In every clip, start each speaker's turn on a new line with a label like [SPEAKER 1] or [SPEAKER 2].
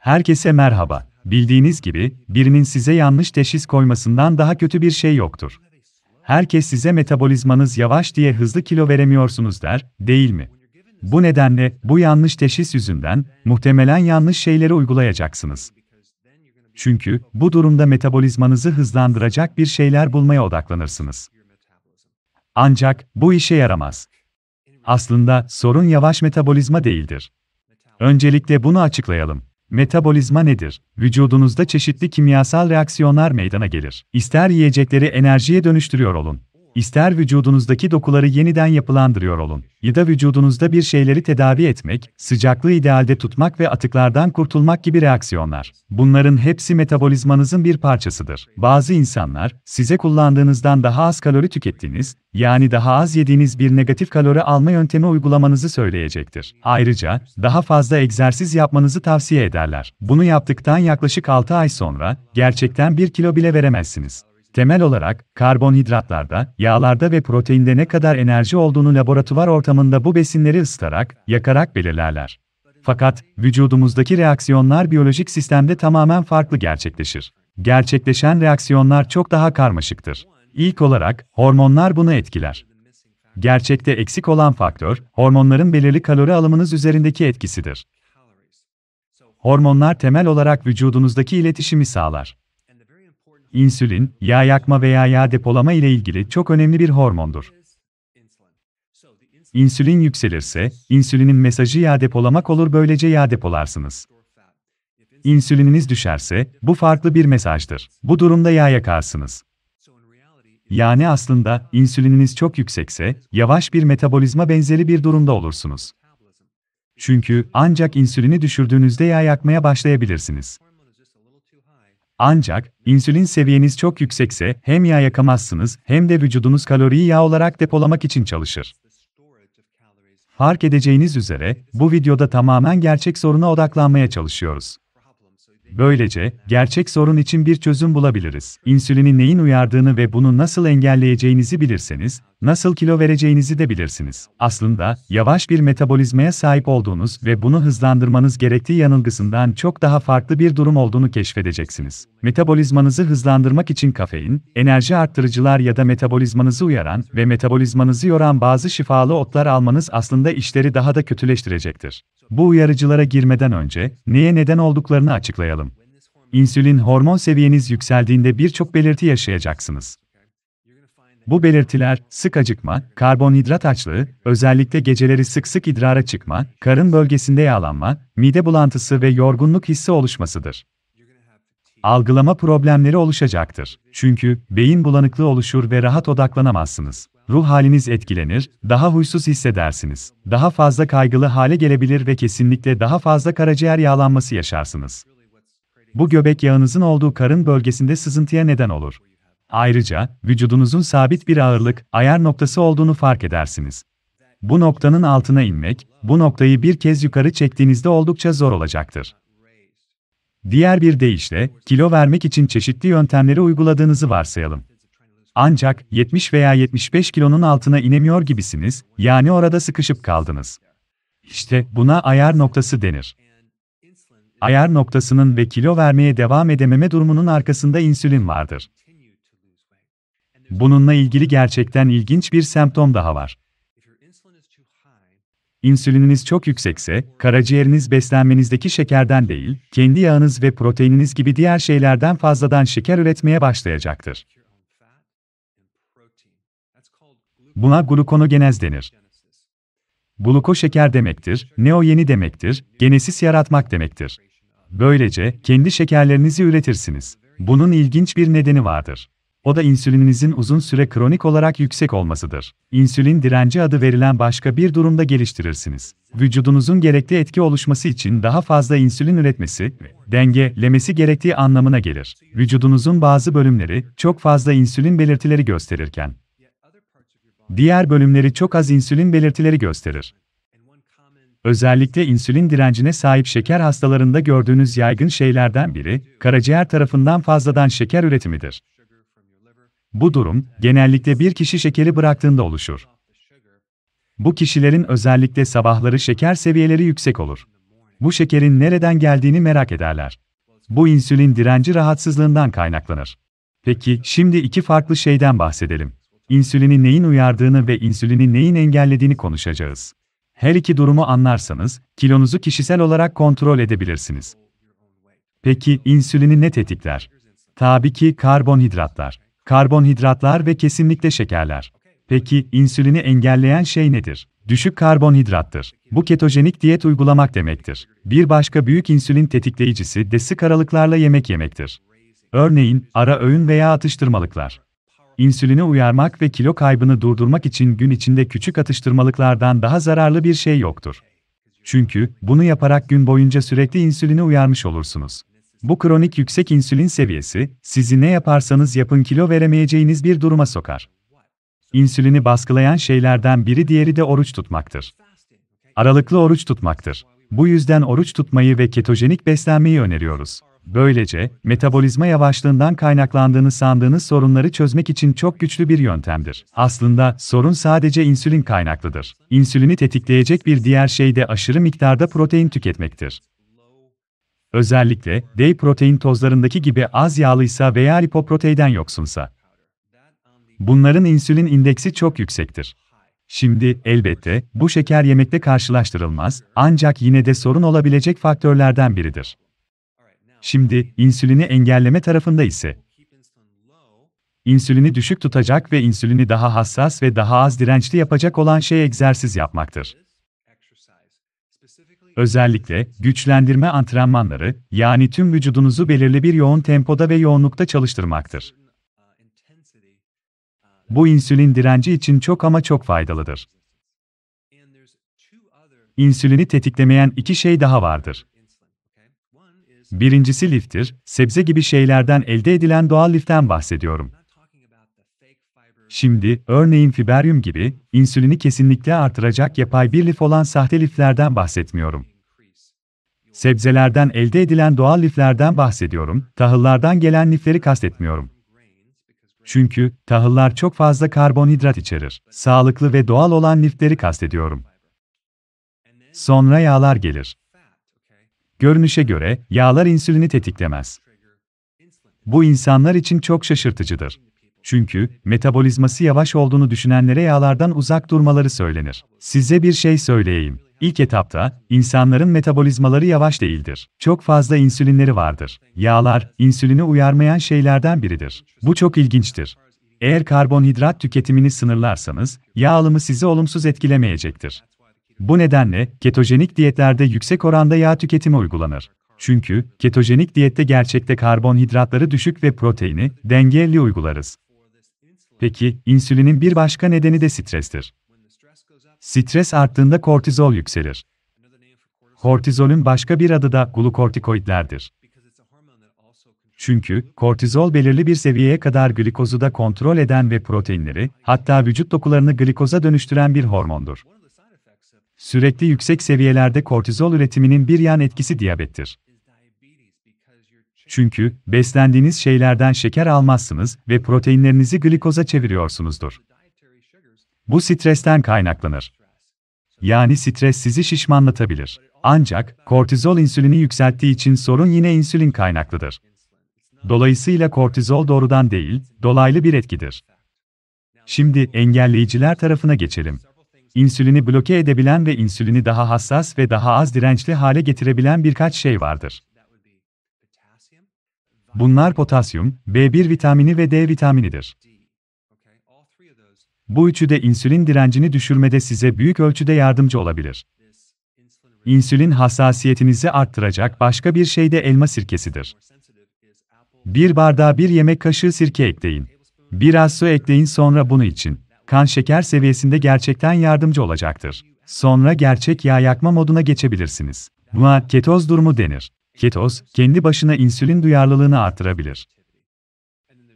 [SPEAKER 1] Herkese merhaba. Bildiğiniz gibi, birinin size yanlış teşhis koymasından daha kötü bir şey yoktur. Herkes size metabolizmanız yavaş diye hızlı kilo veremiyorsunuz der, değil mi? Bu nedenle bu yanlış teşhis yüzünden muhtemelen yanlış şeyleri uygulayacaksınız. Çünkü bu durumda metabolizmanızı hızlandıracak bir şeyler bulmaya odaklanırsınız. Ancak bu işe yaramaz. Aslında sorun yavaş metabolizma değildir. Öncelikle bunu açıklayalım. Metabolizma nedir? Vücudunuzda çeşitli kimyasal reaksiyonlar meydana gelir. İster yiyecekleri enerjiye dönüştürüyor olun, İster vücudunuzdaki dokuları yeniden yapılandırıyor olun, ya da vücudunuzda bir şeyleri tedavi etmek, sıcaklığı idealde tutmak ve atıklardan kurtulmak gibi reaksiyonlar. Bunların hepsi metabolizmanızın bir parçasıdır. Bazı insanlar, size kullandığınızdan daha az kalori tükettiğiniz, yani daha az yediğiniz bir negatif kalori alma yöntemi uygulamanızı söyleyecektir. Ayrıca, daha fazla egzersiz yapmanızı tavsiye ederler. Bunu yaptıktan yaklaşık 6 ay sonra, gerçekten 1 kilo bile veremezsiniz. Temel olarak, karbonhidratlarda, yağlarda ve proteinde ne kadar enerji olduğunu laboratuvar ortamında bu besinleri ısıtarak, yakarak belirlerler. Fakat, vücudumuzdaki reaksiyonlar biyolojik sistemde tamamen farklı gerçekleşir. Gerçekleşen reaksiyonlar çok daha karmaşıktır. İlk olarak, hormonlar bunu etkiler. Gerçekte eksik olan faktör, hormonların belirli kalori alımınız üzerindeki etkisidir. Hormonlar temel olarak vücudunuzdaki iletişimi sağlar insülin, yağ yakma veya yağ depolama ile ilgili çok önemli bir hormondur. İnsülin yükselirse, insülinin mesajı yağ depolamak olur böylece yağ depolarsınız. İnsülininiz düşerse, bu farklı bir mesajdır. Bu durumda yağ yakarsınız. Yani aslında, insülininiz çok yüksekse, yavaş bir metabolizma benzeri bir durumda olursunuz. Çünkü ancak insülini düşürdüğünüzde yağ yakmaya başlayabilirsiniz. Ancak insülin seviyeniz çok yüksekse hem yağ yakamazsınız hem de vücudunuz kaloriyi yağ olarak depolamak için çalışır. Fark edeceğiniz üzere bu videoda tamamen gerçek soruna odaklanmaya çalışıyoruz. Böylece gerçek sorun için bir çözüm bulabiliriz. İnsülinin neyin uyardığını ve bunu nasıl engelleyeceğinizi bilirseniz nasıl kilo vereceğinizi de bilirsiniz. Aslında, yavaş bir metabolizmaya sahip olduğunuz ve bunu hızlandırmanız gerektiği yanılgısından çok daha farklı bir durum olduğunu keşfedeceksiniz. Metabolizmanızı hızlandırmak için kafein, enerji arttırıcılar ya da metabolizmanızı uyaran ve metabolizmanızı yoran bazı şifalı otlar almanız aslında işleri daha da kötüleştirecektir. Bu uyarıcılara girmeden önce, neye neden olduklarını açıklayalım. İnsülin hormon seviyeniz yükseldiğinde birçok belirti yaşayacaksınız. Bu belirtiler, sık acıkma, karbonhidrat açlığı, özellikle geceleri sık sık idrara çıkma, karın bölgesinde yağlanma, mide bulantısı ve yorgunluk hissi oluşmasıdır. Algılama problemleri oluşacaktır. Çünkü beyin bulanıklığı oluşur ve rahat odaklanamazsınız. Ruh haliniz etkilenir, daha huysuz hissedersiniz. Daha fazla kaygılı hale gelebilir ve kesinlikle daha fazla karaciğer yağlanması yaşarsınız. Bu göbek yağınızın olduğu karın bölgesinde sızıntıya neden olur. Ayrıca, vücudunuzun sabit bir ağırlık, ayar noktası olduğunu fark edersiniz. Bu noktanın altına inmek, bu noktayı bir kez yukarı çektiğinizde oldukça zor olacaktır. Diğer bir deyişle, kilo vermek için çeşitli yöntemleri uyguladığınızı varsayalım. Ancak 70 veya 75 kilonun altına inemiyor gibisiniz, yani orada sıkışıp kaldınız. İşte buna ayar noktası denir. Ayar noktasının ve kilo vermeye devam edememe durumunun arkasında insülin vardır. Bununla ilgili gerçekten ilginç bir semptom daha var. İnsülininiz çok yüksekse, karaciğeriniz beslenmenizdeki şekerden değil, kendi yağınız ve proteininiz gibi diğer şeylerden fazladan şeker üretmeye başlayacaktır. Buna glukonogenez denir. Gluko şeker demektir, neo yeni demektir, genesis yaratmak demektir. Böylece kendi şekerlerinizi üretirsiniz. Bunun ilginç bir nedeni vardır. O da insülininizin uzun süre kronik olarak yüksek olmasıdır. İnsülin direnci adı verilen başka bir durumda geliştirirsiniz. Vücudunuzun gerekli etki oluşması için daha fazla insülin üretmesi, ve dengelemesi gerektiği anlamına gelir. Vücudunuzun bazı bölümleri çok fazla insülin belirtileri gösterirken, diğer bölümleri çok az insülin belirtileri gösterir. Özellikle insülin direncine sahip şeker hastalarında gördüğünüz yaygın şeylerden biri, karaciğer tarafından fazladan şeker üretimidir. Bu durum, genellikle bir kişi şekeri bıraktığında oluşur. Bu kişilerin özellikle sabahları şeker seviyeleri yüksek olur. Bu şekerin nereden geldiğini merak ederler. Bu insülin direnci rahatsızlığından kaynaklanır. Peki, şimdi iki farklı şeyden bahsedelim. İnsülini neyin uyardığını ve insülini neyin engellediğini konuşacağız. Her iki durumu anlarsanız, kilonuzu kişisel olarak kontrol edebilirsiniz. Peki, insülini ne tetikler? Tabii ki karbonhidratlar. Karbonhidratlar ve kesinlikle şekerler. Peki, insülini engelleyen şey nedir? Düşük karbonhidrattır. Bu ketojenik diyet uygulamak demektir. Bir başka büyük insülin tetikleyicisi de sık aralıklarla yemek yemektir. Örneğin, ara öğün veya atıştırmalıklar. İnsülini uyarmak ve kilo kaybını durdurmak için gün içinde küçük atıştırmalıklardan daha zararlı bir şey yoktur. Çünkü bunu yaparak gün boyunca sürekli insülini uyarmış olursunuz. Bu kronik yüksek insülin seviyesi, sizi ne yaparsanız yapın kilo veremeyeceğiniz bir duruma sokar. İnsülini baskılayan şeylerden biri diğeri de oruç tutmaktır. Aralıklı oruç tutmaktır. Bu yüzden oruç tutmayı ve ketojenik beslenmeyi öneriyoruz. Böylece, metabolizma yavaşlığından kaynaklandığını sandığınız sorunları çözmek için çok güçlü bir yöntemdir. Aslında, sorun sadece insülin kaynaklıdır. İnsülini tetikleyecek bir diğer şey de aşırı miktarda protein tüketmektir. Özellikle, D protein tozlarındaki gibi az yağlıysa veya lipoproteiden yoksunsa. Bunların insülin indeksi çok yüksektir. Şimdi, elbette, bu şeker yemekte karşılaştırılmaz, ancak yine de sorun olabilecek faktörlerden biridir. Şimdi, insülini engelleme tarafında ise, insülini düşük tutacak ve insülini daha hassas ve daha az dirençli yapacak olan şey egzersiz yapmaktır. Özellikle, güçlendirme antrenmanları, yani tüm vücudunuzu belirli bir yoğun tempoda ve yoğunlukta çalıştırmaktır. Bu insülin direnci için çok ama çok faydalıdır. İnsülini tetiklemeyen iki şey daha vardır. Birincisi liftir, sebze gibi şeylerden elde edilen doğal liften bahsediyorum. Şimdi, örneğin fiberyum gibi, insülini kesinlikle artıracak yapay bir lif olan sahte liflerden bahsetmiyorum. Sebzelerden elde edilen doğal liflerden bahsediyorum, tahıllardan gelen lifleri kastetmiyorum. Çünkü, tahıllar çok fazla karbonhidrat içerir. Sağlıklı ve doğal olan lifleri kastediyorum. Sonra yağlar gelir. Görünüşe göre, yağlar insülini tetiklemez. Bu insanlar için çok şaşırtıcıdır. Çünkü metabolizması yavaş olduğunu düşünenlere yağlardan uzak durmaları söylenir. Size bir şey söyleyeyim. İlk etapta, insanların metabolizmaları yavaş değildir. Çok fazla insülinleri vardır. Yağlar, insülini uyarmayan şeylerden biridir. Bu çok ilginçtir. Eğer karbonhidrat tüketimini sınırlarsanız, yağ alımı sizi olumsuz etkilemeyecektir. Bu nedenle, ketojenik diyetlerde yüksek oranda yağ tüketimi uygulanır. Çünkü, ketojenik diyette gerçekte karbonhidratları düşük ve proteini, dengeli uygularız. Peki, insülinin bir başka nedeni de strestir. Stres arttığında kortizol yükselir. Kortizolün başka bir adı da glukortikoidlerdir. Çünkü kortizol belirli bir seviyeye kadar glikozu da kontrol eden ve proteinleri, hatta vücut dokularını glikoza dönüştüren bir hormondur. Sürekli yüksek seviyelerde kortizol üretiminin bir yan etkisi diyabettir. Çünkü beslendiğiniz şeylerden şeker almazsınız ve proteinlerinizi glikoza çeviriyorsunuzdur. Bu stresten kaynaklanır. Yani stres sizi şişmanlatabilir. Ancak kortizol insülini yükselttiği için sorun yine insülin kaynaklıdır. Dolayısıyla kortizol doğrudan değil, dolaylı bir etkidir. Şimdi engelleyiciler tarafına geçelim. İnsülini bloke edebilen ve insülini daha hassas ve daha az dirençli hale getirebilen birkaç şey vardır. Bunlar potasyum, B1 vitamini ve D vitaminidir. Bu üçü de insülin direncini düşürmede size büyük ölçüde yardımcı olabilir. İnsülin hassasiyetinizi arttıracak başka bir şey de elma sirkesidir. Bir bardağa bir yemek kaşığı sirke ekleyin. Biraz su ekleyin sonra bunu için. Kan şeker seviyesinde gerçekten yardımcı olacaktır. Sonra gerçek yağ yakma moduna geçebilirsiniz. Buna ketoz durumu denir. Ketoz, kendi başına insülin duyarlılığını artırabilir.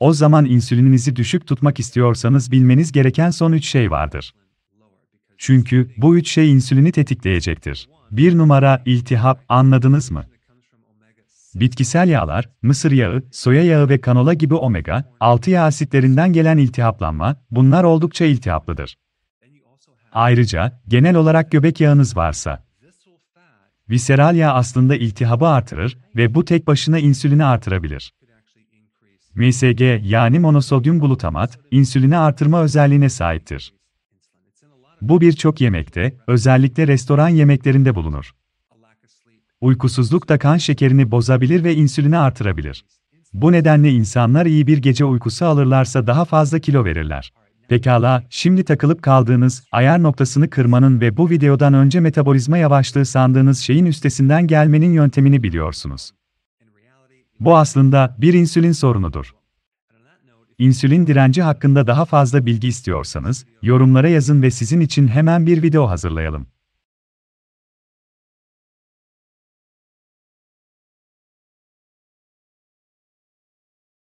[SPEAKER 1] O zaman insülininizi düşük tutmak istiyorsanız bilmeniz gereken son üç şey vardır. Çünkü bu üç şey insülini tetikleyecektir. Bir numara iltihap, anladınız mı? Bitkisel yağlar, mısır yağı, soya yağı ve kanola gibi omega-6 yağ asitlerinden gelen iltihaplanma, bunlar oldukça iltihaplıdır. Ayrıca, genel olarak göbek yağınız varsa, Viseral yağ aslında iltihabı artırır ve bu tek başına insülini artırabilir. MSG yani monosodyum glutamat, insülini artırma özelliğine sahiptir. Bu birçok yemekte, özellikle restoran yemeklerinde bulunur. Uykusuzluk da kan şekerini bozabilir ve insülini artırabilir. Bu nedenle insanlar iyi bir gece uykusu alırlarsa daha fazla kilo verirler. Pekala, şimdi takılıp kaldığınız, ayar noktasını kırmanın ve bu videodan önce metabolizma yavaşlığı sandığınız şeyin üstesinden gelmenin yöntemini biliyorsunuz. Bu aslında bir insülin sorunudur. İnsülin direnci hakkında daha fazla bilgi istiyorsanız, yorumlara yazın ve sizin için hemen bir video hazırlayalım.